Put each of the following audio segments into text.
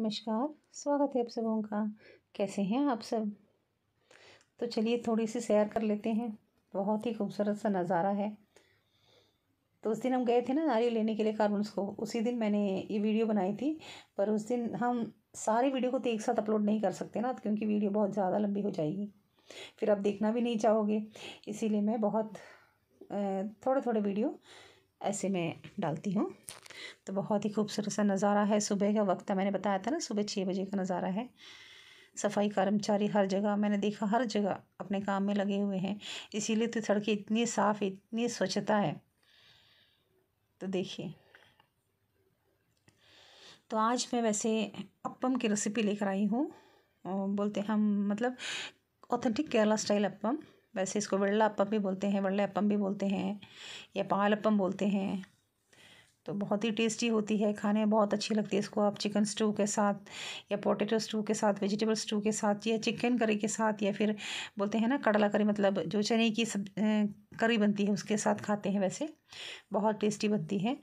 नमस्कार स्वागत है आप सबों का कैसे हैं आप सब तो चलिए थोड़ी सी सैर कर लेते हैं बहुत ही खूबसूरत सा नज़ारा है तो उस दिन हम गए थे ना नारियल लेने के लिए कार्बन्स को उसी दिन मैंने ये वीडियो बनाई थी पर उस दिन हम सारी वीडियो को तो एक साथ अपलोड नहीं कर सकते ना क्योंकि वीडियो बहुत ज़्यादा लंबी हो जाएगी फिर आप देखना भी नहीं चाहोगे इसीलिए मैं बहुत थोड़े थोड़े वीडियो ऐसे में डालती हूँ तो बहुत ही खूबसूरत सा नज़ारा है सुबह का वक्त है मैंने बताया था ना सुबह छः बजे का नज़ारा है सफाई कर्मचारी हर जगह मैंने देखा हर जगह अपने काम में लगे हुए हैं इसीलिए तो सड़कें इतनी साफ़ इतनी स्वच्छता है तो देखिए तो आज मैं वैसे अप्पम की रेसिपी लेकर आई हूँ बोलते हम मतलब ऑथेंटिक केरला स्टाइल अप्पम वैसे इसको वड़ला अप्पम भी बोलते हैं वड़ला अप्पम भी बोलते हैं या पाल अप्पम बोलते हैं तो बहुत ही टेस्टी होती है खाने में बहुत अच्छी लगती है इसको आप चिकन स्टू के साथ या पोटेटो स्टू के साथ वेजिटेबल स्टू के साथ या चिकन करी के साथ या फिर बोलते हैं ना कड़ला करी मतलब जो चने की सब करी बनती है उसके साथ खाते हैं वैसे बहुत टेस्टी बनती है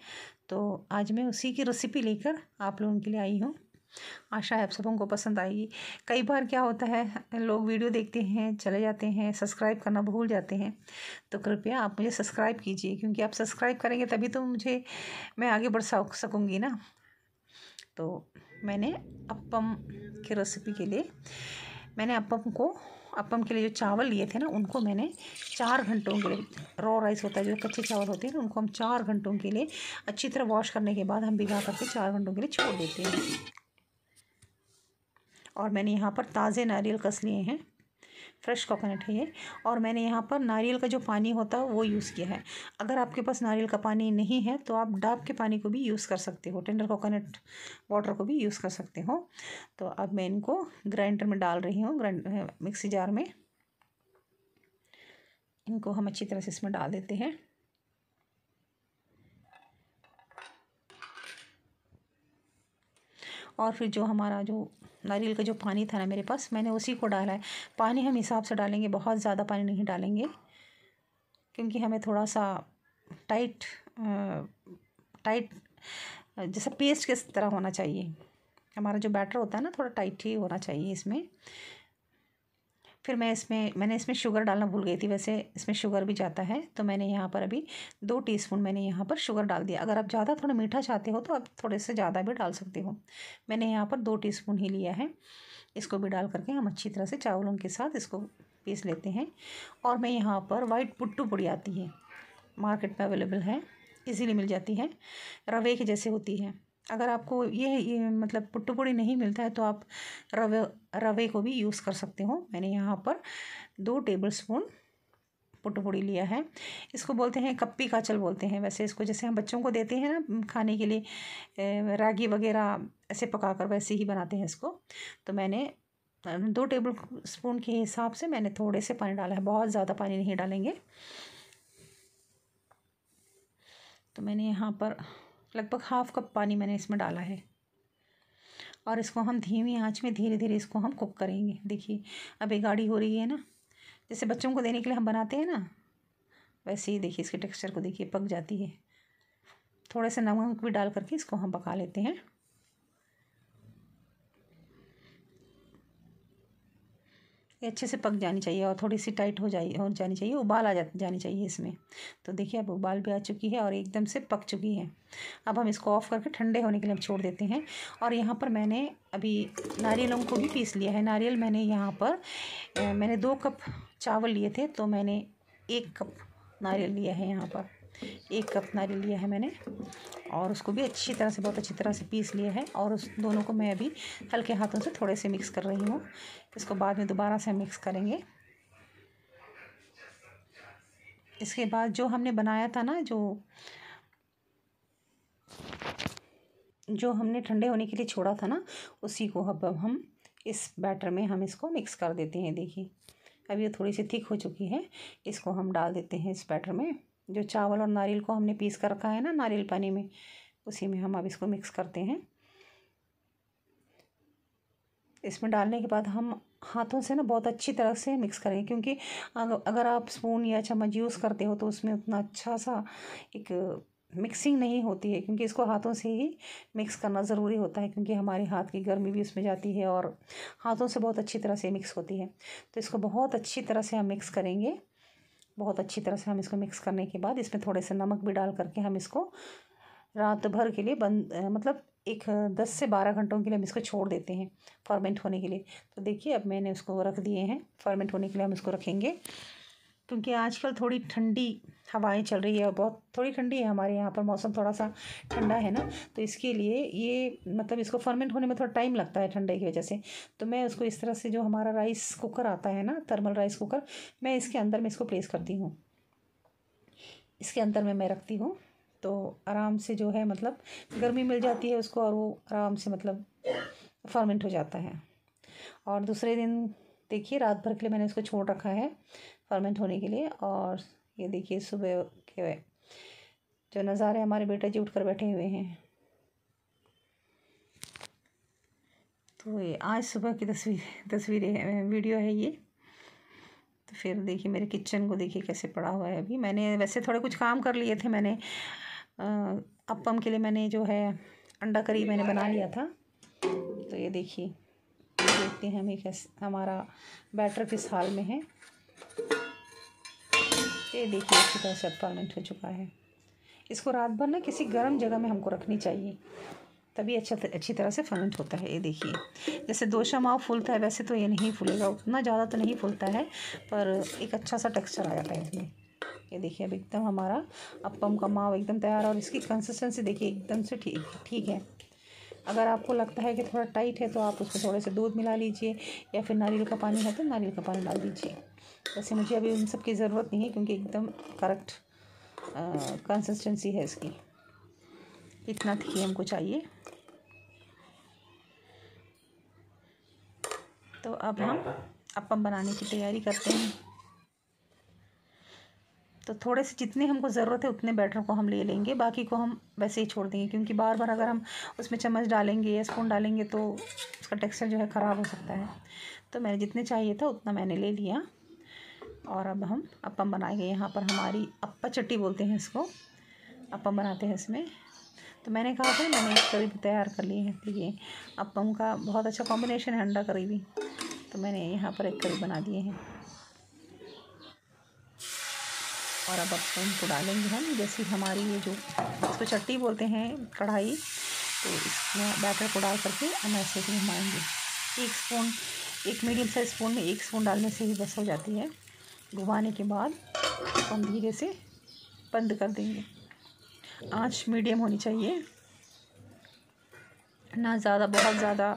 तो आज मैं उसी की रेसिपी लेकर आप लोगों के लिए आई हूँ आशा है आप सबों को पसंद आएगी कई बार क्या होता है लोग वीडियो देखते हैं चले जाते हैं सब्सक्राइब करना भूल जाते हैं तो कृपया आप मुझे सब्सक्राइब कीजिए क्योंकि आप सब्सक्राइब करेंगे तभी तो मुझे मैं आगे बढ़ सकूँगी ना तो मैंने अपम की रेसिपी के लिए मैंने अपम को अपम के लिए जो चावल लिए थे ना उनको मैंने चार घंटों के लिए रॉ राइस होता है जो कच्चे चावल होते हैं ना तो उनको हम चार घंटों के लिए अच्छी तरह वॉश करने के बाद हम भिगा करके चार घंटों के लिए छोड़ देते हैं और मैंने यहाँ पर ताज़े नारियल कस लिए हैं फ्रेश कोकोनट है ये और मैंने यहाँ पर नारियल का जो पानी होता है वो यूज़ किया है अगर आपके पास नारियल का पानी नहीं है तो आप डाब के पानी को भी यूज़ कर सकते हो टेंडर कोकोनट वाटर को भी यूज़ कर सकते हो तो अब मैं इनको ग्राइंडर में डाल रही हूँ ग्राइंड मिक्सी जार में इनको हम अच्छी तरह से इसमें डाल देते हैं और फिर जो हमारा जो नारियल का जो पानी था ना मेरे पास मैंने उसी को डाला है पानी हम हिसाब से डालेंगे बहुत ज़्यादा पानी नहीं डालेंगे क्योंकि हमें थोड़ा सा टाइट टाइट जैसा पेस्ट किस तरह होना चाहिए हमारा जो बैटर होता है ना थोड़ा टाइट ही होना चाहिए इसमें फिर मैं इसमें मैंने इसमें शुगर डालना भूल गई थी वैसे इसमें शुगर भी जाता है तो मैंने यहाँ पर अभी दो टीस्पून मैंने यहाँ पर शुगर डाल दिया अगर आप ज़्यादा थोड़ा मीठा चाहते हो तो आप थोड़े से ज़्यादा भी डाल सकते हो मैंने यहाँ पर दो टी ही लिया है इसको भी डाल करके हम अच्छी तरह से चावलों के साथ इसको पीस लेते हैं और मैं यहाँ पर वाइट पुट्टू पुड़ी आती है मार्केट में अवेलेबल है इजीली मिल जाती है रवे की जैसे होती है अगर आपको ये, ये मतलब पुट्टू पुड़ी नहीं मिलता है तो आप रवे रवे को भी यूज़ कर सकते हो मैंने यहाँ पर दो टेबल स्पून पुट्टू पुड़ी लिया है इसको बोलते हैं कप्पी काचल बोलते हैं वैसे इसको जैसे हम बच्चों को देते हैं ना खाने के लिए रागी वगैरह ऐसे पका कर वैसे ही बनाते हैं इसको तो मैंने दो टेबल स्पून के हिसाब से मैंने थोड़े से पानी डाला है बहुत ज़्यादा पानी नहीं डालेंगे तो मैंने यहाँ पर लगभग हाफ कप पानी मैंने इसमें डाला है और इसको हम धीमी आंच में धीरे धीरे इसको हम कुक करेंगे देखिए अब ये गाढ़ी हो रही है ना जैसे बच्चों को देने के लिए हम बनाते हैं ना वैसे ही देखिए इसके टेक्सचर को देखिए पक जाती है थोड़े से नमक भी डाल करके इसको हम पका लेते हैं ये अच्छे से पक जानी चाहिए और थोड़ी सी टाइट हो जाए हो जानी चाहिए उबाल आ जा जानी चाहिए इसमें तो देखिए अब उबाल भी आ चुकी है और एकदम से पक चुकी है अब हम इसको ऑफ़ करके ठंडे होने के लिए हम छोड़ देते हैं और यहाँ पर मैंने अभी नारियलों को भी पीस लिया है नारियल मैंने यहाँ पर मैंने दो कप चावल लिए थे तो मैंने एक कप नारियल लिया है यहाँ पर एक कप नारियल लिया है मैंने और उसको भी अच्छी तरह से बहुत अच्छी तरह से पीस लिया है और उस दोनों को मैं अभी हल्के हाथों से थोड़े से मिक्स कर रही हूँ इसको बाद में दोबारा से मिक्स करेंगे इसके बाद जो हमने बनाया था ना जो जो हमने ठंडे होने के लिए छोड़ा था ना उसी को अब हम इस बैटर में हम इसको मिक्स कर देते हैं देखिए अब ये थोड़ी सी थिक हो चुकी है इसको हम डाल देते हैं इस बैटर में जो चावल और नारियल को हमने पीस कर रखा है ना नारियल पानी में उसी में हम अब इसको मिक्स करते हैं इसमें डालने के बाद हम हाथों से ना बहुत अच्छी तरह से मिक्स करेंगे क्योंकि अगर आप स्पून या चम्मच यूज़ करते हो तो उसमें उतना अच्छा सा एक मिक्सिंग नहीं होती है क्योंकि इसको हाथों से ही मिक्स करना ज़रूरी होता है क्योंकि हमारे हाथ की गर्मी भी उसमें जाती है और हाथों से बहुत अच्छी तरह से मिक्स होती है तो इसको बहुत अच्छी तरह से हम मिक्स करेंगे बहुत अच्छी तरह से हम इसको मिक्स करने के बाद इसमें थोड़े से नमक भी डाल करके हम इसको रात भर के लिए बंद मतलब एक दस से बारह घंटों के लिए हम इसको छोड़ देते हैं फॉर्मेंट होने के लिए तो देखिए अब मैंने उसको रख दिए हैं फॉर्मेंट होने के लिए हम इसको रखेंगे क्योंकि आजकल थोड़ी ठंडी हवाएं चल रही है और बहुत थोड़ी ठंडी है हमारे यहाँ पर मौसम थोड़ा सा ठंडा है ना तो इसके लिए ये मतलब इसको फर्मेंट होने में थोड़ा टाइम लगता है ठंडे की वजह से तो मैं उसको इस तरह से जो हमारा राइस कुकर आता है ना थर्मल राइस कुकर मैं इसके अंदर में इसको प्लेस करती हूँ इसके अंदर में मैं रखती हूँ तो आराम से जो है मतलब गर्मी मिल जाती है उसको और वो आराम से मतलब फर्मेंट हो जाता है और दूसरे दिन देखिए रात भर के लिए मैंने उसको छोड़ रखा है फर्मेंट होने के लिए और ये देखिए सुबह के जो नज़ारे हमारे बेटा जी उठकर बैठे हुए हैं तो ये आज सुबह की तस्वीर तस्वीरें हैं वीडियो है ये तो फिर देखिए मेरे किचन को देखिए कैसे पड़ा हुआ है अभी मैंने वैसे थोड़े कुछ काम कर लिए थे मैंने अपम के लिए मैंने जो है अंडा करी मैंने बना लिया था तो ये देखिए देखते हैं हमें कैसे हमारा बैटर किस हाल में है ये देखिए अच्छी तरह से अपॉलमेंट हो चुका है इसको रात भर ना किसी गर्म जगह में हमको रखनी चाहिए तभी अच्छा अच्छी तरह से फर्मेंट होता है ये देखिए जैसे दोशा माव फूलता है वैसे तो ये नहीं फूलेगा उतना ज़्यादा तो नहीं फूलता है पर एक अच्छा सा टेक्सचर आ जाता है इसमें ये देखिए अब एकदम हमारा अपम का माव एकदम तैयार और इसकी कंसिस्टेंसी देखिए एकदम से ठीक ठीक है अगर आपको लगता है कि थोड़ा टाइट है तो आप उसको थोड़े से दूध मिला लीजिए या फिर नारियल का पानी है तो नारियल का पानी डाल दीजिए वैसे मुझे अभी उन सब की ज़रूरत नहीं है क्योंकि एकदम करेक्ट कंसिस्टेंसी है इसकी इतना ठीक हमको चाहिए तो अब हम अपम बनाने की तैयारी करते हैं तो थोड़े से जितने हमको ज़रूरत है उतने बैटर को हम ले लेंगे बाकी को हम वैसे ही छोड़ देंगे क्योंकि बार बार अगर हम उसमें चम्मच डालेंगे या स्पून डालेंगे तो उसका टेक्सचर जो है ख़राब हो सकता है तो मैंने जितने चाहिए था उतना मैंने ले लिया और अब हम अपम बनाएंगे यहाँ पर हमारी अप्पा चट्टी बोलते हैं इसको अपम बनाते हैं इसमें तो मैंने कहा था मैंने करीब तैयार कर लिए हैं तो ये अपम का बहुत अच्छा कॉम्बिनेशन है अंडा करी भी तो मैंने यहाँ पर एक करीब बना दिए हैं और अब अब इनको डालेंगे हम जैसे हमारी ये जो इसको चट्टी बोलते हैं कढ़ाई तो इसमें बैटर को डाल करके हम ऐसे ही घुमाएँगे एक स्पून एक मीडियम साइज स्पून में एक स्पून डालने से ही बस हो जाती है घुमाने के बाद हम धीरे से बंद कर देंगे आँच मीडियम होनी चाहिए ना ज़्यादा बहुत ज़्यादा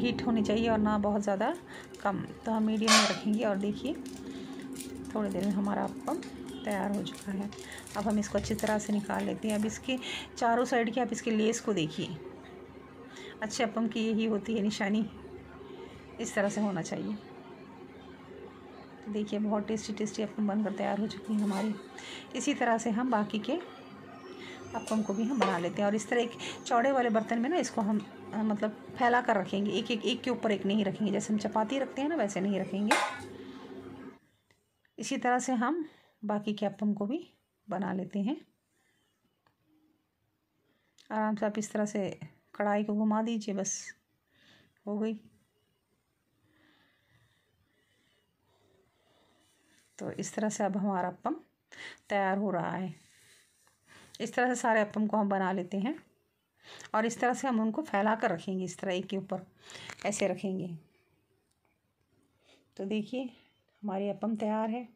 हीट होनी चाहिए और ना बहुत ज़्यादा कम तो हम मीडियम में रखेंगे और देखिए थोड़ी देर में हमारा आपका तैयार हो चुका है अब हम इसको अच्छी तरह से निकाल लेते हैं अब इसकी चारों साइड की आप इसके लेस को देखिए अच्छे अपम की यही होती है निशानी इस तरह से होना चाहिए तो देखिए बहुत टेस्टी टेस्टी अपम बनकर तैयार हो चुकी है हमारी इसी तरह से हम बाकी के अपम को भी हम बना लेते हैं और इस तरह एक चौड़े वाले बर्तन में ना इसको हम आ, मतलब फैला कर रखेंगे एक एक एक के ऊपर एक नहीं रखेंगे जैसे हम चपाती रखते हैं ना वैसे नहीं रखेंगे इसी तरह से हम बाकी के अपम को भी बना लेते हैं आराम से आप इस तरह से कढ़ाई को घुमा दीजिए बस हो गई तो इस तरह से अब हमारा अपम तैयार हो रहा है इस तरह से सारे अपम को हम बना लेते हैं और इस तरह से हम उनको फैला कर रखेंगे इस तरह एक के ऊपर ऐसे रखेंगे तो देखिए हमारी अपम तैयार है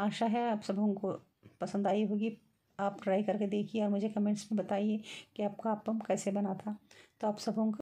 आशा है आप सबों को पसंद आई होगी आप ट्राई करके देखिए और मुझे कमेंट्स में बताइए कि आपका अपम कैसे बना था तो आप सबों को